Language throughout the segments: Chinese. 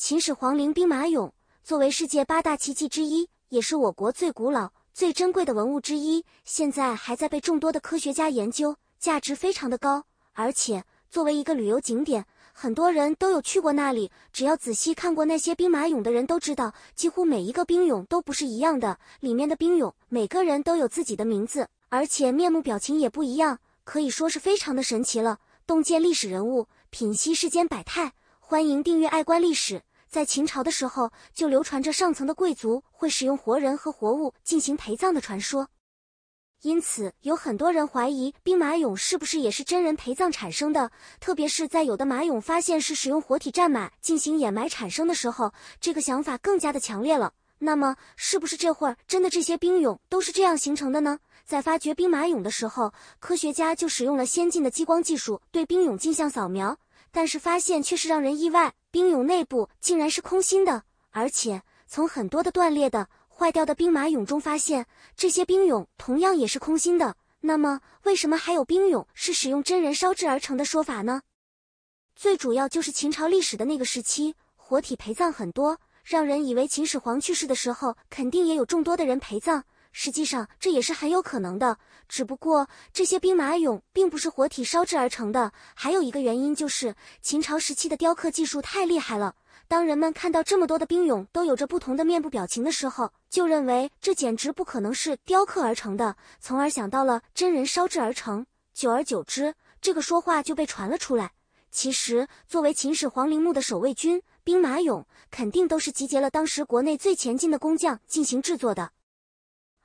秦始皇陵兵马俑作为世界八大奇迹之一，也是我国最古老、最珍贵的文物之一，现在还在被众多的科学家研究，价值非常的高。而且作为一个旅游景点，很多人都有去过那里。只要仔细看过那些兵马俑的人，都知道几乎每一个兵俑都不是一样的，里面的兵俑每个人都有自己的名字，而且面目表情也不一样，可以说是非常的神奇了。洞见历史人物，品析世间百态，欢迎订阅爱观历史。在秦朝的时候，就流传着上层的贵族会使用活人和活物进行陪葬的传说，因此有很多人怀疑兵马俑是不是也是真人陪葬产生的。特别是在有的马俑发现是使用活体战马进行掩埋产生的时候，这个想法更加的强烈了。那么，是不是这会儿真的这些兵俑都是这样形成的呢？在发掘兵马俑的时候，科学家就使用了先进的激光技术对兵俑进行扫描，但是发现却是让人意外。兵俑内部竟然是空心的，而且从很多的断裂的、坏掉的兵马俑中发现，这些兵俑同样也是空心的。那么，为什么还有兵俑是使用真人烧制而成的说法呢？最主要就是秦朝历史的那个时期，活体陪葬很多，让人以为秦始皇去世的时候，肯定也有众多的人陪葬。实际上这也是很有可能的，只不过这些兵马俑并不是活体烧制而成的。还有一个原因就是秦朝时期的雕刻技术太厉害了。当人们看到这么多的兵俑都有着不同的面部表情的时候，就认为这简直不可能是雕刻而成的，从而想到了真人烧制而成。久而久之，这个说话就被传了出来。其实，作为秦始皇陵墓的守卫军，兵马俑肯定都是集结了当时国内最前进的工匠进行制作的。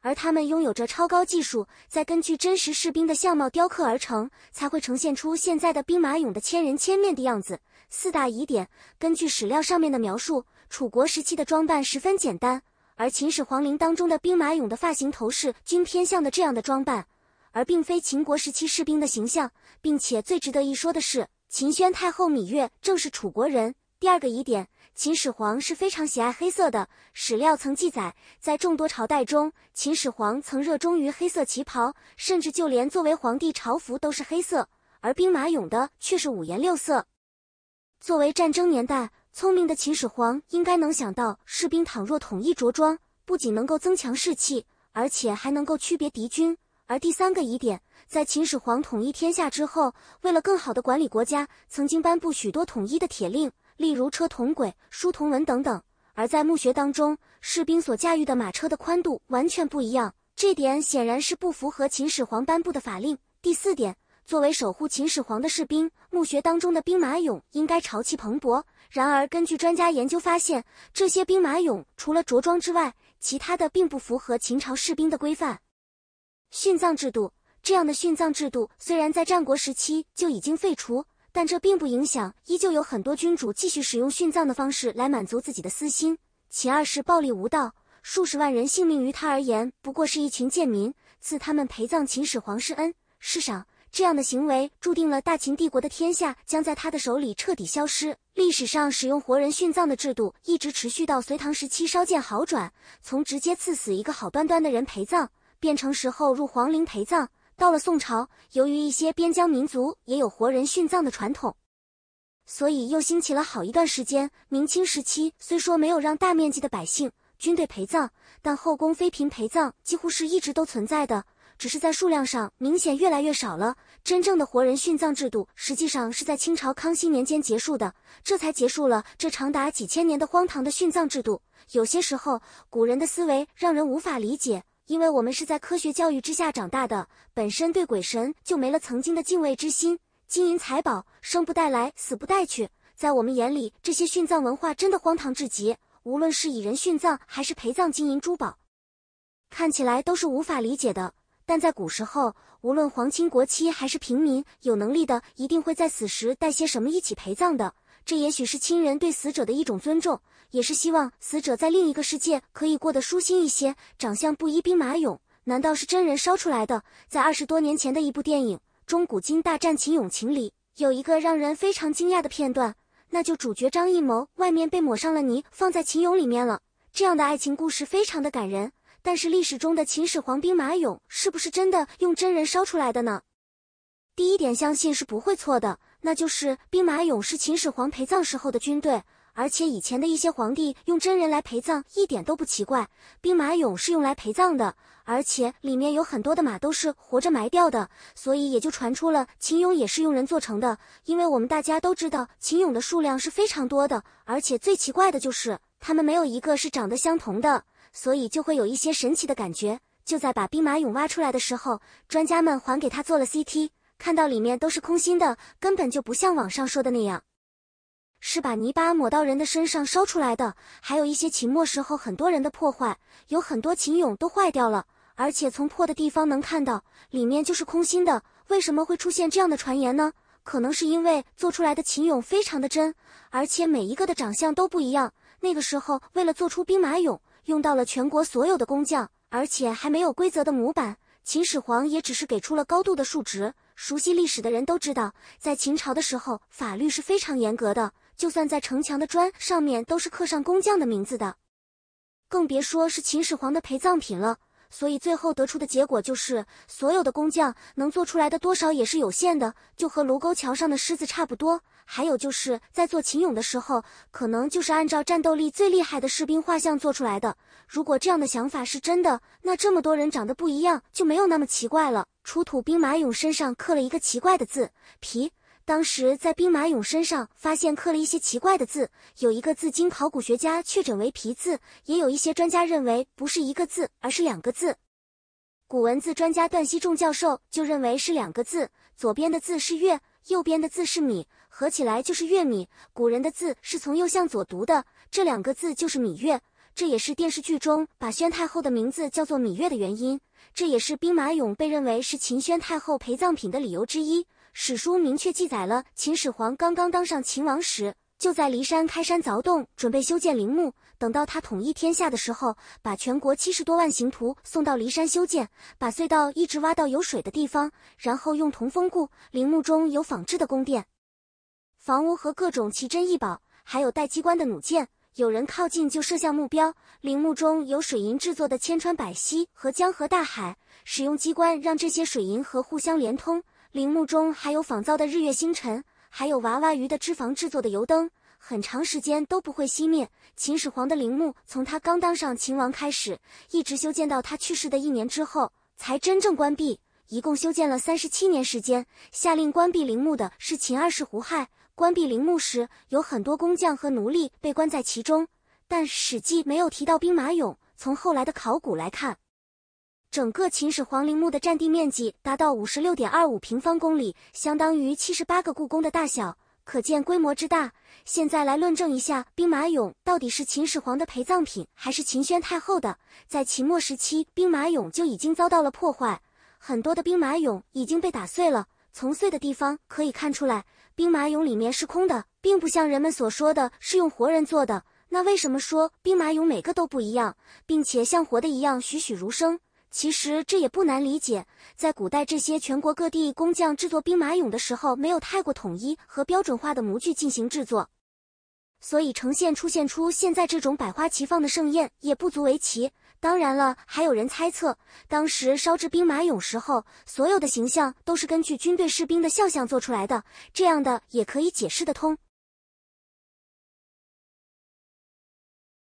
而他们拥有着超高技术，再根据真实士兵的相貌雕刻而成，才会呈现出现在的兵马俑的千人千面的样子。四大疑点：根据史料上面的描述，楚国时期的装扮十分简单，而秦始皇陵当中的兵马俑的发型头饰均偏向的这样的装扮，而并非秦国时期士兵的形象。并且最值得一说的是，秦宣太后芈月正是楚国人。第二个疑点。秦始皇是非常喜爱黑色的。史料曾记载，在众多朝代中，秦始皇曾热衷于黑色旗袍，甚至就连作为皇帝朝服都是黑色。而兵马俑的却是五颜六色。作为战争年代，聪明的秦始皇应该能想到，士兵倘若统一着装，不仅能够增强士气，而且还能够区别敌军。而第三个疑点，在秦始皇统一天下之后，为了更好的管理国家，曾经颁布许多统一的铁令。例如车同轨、书同文等等，而在墓穴当中，士兵所驾驭的马车的宽度完全不一样，这点显然是不符合秦始皇颁布的法令。第四点，作为守护秦始皇的士兵，墓穴当中的兵马俑应该朝气蓬勃。然而，根据专家研究发现，这些兵马俑除了着装之外，其他的并不符合秦朝士兵的规范。殉葬制度，这样的殉葬制度虽然在战国时期就已经废除。但这并不影响，依旧有很多君主继续使用殉葬的方式来满足自己的私心。秦二世暴力无道，数十万人性命于他而言不过是一群贱民，赐他们陪葬秦始皇是恩是赏，这样的行为注定了大秦帝国的天下将在他的手里彻底消失。历史上使用活人殉葬的制度一直持续到隋唐时期稍见好转，从直接赐死一个好端端的人陪葬，变成时候入皇陵陪葬。到了宋朝，由于一些边疆民族也有活人殉葬的传统，所以又兴起了好一段时间。明清时期虽说没有让大面积的百姓、军队陪葬，但后宫妃嫔陪葬几乎是一直都存在的，只是在数量上明显越来越少了。真正的活人殉葬制度实际上是在清朝康熙年间结束的，这才结束了这长达几千年的荒唐的殉葬制度。有些时候，古人的思维让人无法理解。因为我们是在科学教育之下长大的，本身对鬼神就没了曾经的敬畏之心。金银财宝生不带来死不带去，在我们眼里，这些殉葬文化真的荒唐至极。无论是以人殉葬，还是陪葬金银珠宝，看起来都是无法理解的。但在古时候，无论皇亲国戚还是平民，有能力的一定会在死时带些什么一起陪葬的。这也许是亲人对死者的一种尊重，也是希望死者在另一个世界可以过得舒心一些。长相不一兵马俑，难道是真人烧出来的？在二十多年前的一部电影《中古今大战秦俑情》里，有一个让人非常惊讶的片段，那就主角张艺谋外面被抹上了泥，放在秦俑里面了。这样的爱情故事非常的感人。但是历史中的秦始皇兵马俑是不是真的用真人烧出来的呢？第一点，相信是不会错的。那就是兵马俑是秦始皇陪葬时候的军队，而且以前的一些皇帝用真人来陪葬一点都不奇怪。兵马俑是用来陪葬的，而且里面有很多的马都是活着埋掉的，所以也就传出了秦俑也是用人做成的。因为我们大家都知道，秦俑的数量是非常多的，而且最奇怪的就是他们没有一个是长得相同的，所以就会有一些神奇的感觉。就在把兵马俑挖出来的时候，专家们还给他做了 CT。看到里面都是空心的，根本就不像网上说的那样，是把泥巴抹到人的身上烧出来的。还有一些秦末时候很多人的破坏，有很多秦俑都坏掉了，而且从破的地方能看到里面就是空心的。为什么会出现这样的传言呢？可能是因为做出来的秦俑非常的真，而且每一个的长相都不一样。那个时候为了做出兵马俑，用到了全国所有的工匠，而且还没有规则的模板。秦始皇也只是给出了高度的数值，熟悉历史的人都知道，在秦朝的时候，法律是非常严格的，就算在城墙的砖上面都是刻上工匠的名字的，更别说是秦始皇的陪葬品了。所以最后得出的结果就是，所有的工匠能做出来的多少也是有限的，就和卢沟桥上的狮子差不多。还有就是在做秦俑的时候，可能就是按照战斗力最厉害的士兵画像做出来的。如果这样的想法是真的，那这么多人长得不一样就没有那么奇怪了。出土兵马俑身上刻了一个奇怪的字“皮”。当时在兵马俑身上发现刻了一些奇怪的字，有一个字经考古学家确诊为“皮”字，也有一些专家认为不是一个字，而是两个字。古文字专家段希仲教授就认为是两个字，左边的字是“月”，右边的字是“米”。合起来就是月米，古人的字是从右向左读的，这两个字就是芈月。这也是电视剧中把宣太后的名字叫做芈月的原因。这也是兵马俑被认为是秦宣太后陪葬品的理由之一。史书明确记载了，秦始皇刚刚当上秦王时，就在骊山开山凿洞，准备修建陵墓。等到他统一天下的时候，把全国七十多万刑徒送到骊山修建，把隧道一直挖到有水的地方，然后用铜封固。陵墓中有仿制的宫殿。房屋和各种奇珍异宝，还有带机关的弩箭，有人靠近就射向目标。陵墓中有水银制作的千川百溪和江河大海，使用机关让这些水银河互相连通。陵墓中还有仿造的日月星辰，还有娃娃鱼的脂肪制作的油灯，很长时间都不会熄灭。秦始皇的陵墓从他刚当上秦王开始，一直修建到他去世的一年之后才真正关闭。一共修建了三十七年时间，下令关闭陵墓的是秦二世胡亥。关闭陵墓时，有很多工匠和奴隶被关在其中，但《史记》没有提到兵马俑。从后来的考古来看，整个秦始皇陵墓的占地面积达到五十六点二五平方公里，相当于七十八个故宫的大小，可见规模之大。现在来论证一下，兵马俑到底是秦始皇的陪葬品，还是秦宣太后的？在秦末时期，兵马俑就已经遭到了破坏。很多的兵马俑已经被打碎了，从碎的地方可以看出来，兵马俑里面是空的，并不像人们所说的是用活人做的。那为什么说兵马俑每个都不一样，并且像活的一样栩栩如生？其实这也不难理解，在古代这些全国各地工匠制作兵马俑的时候，没有太过统一和标准化的模具进行制作。所以呈现出现出现在这种百花齐放的盛宴也不足为奇。当然了，还有人猜测，当时烧制兵马俑时候，所有的形象都是根据军队士兵的肖像做出来的，这样的也可以解释得通。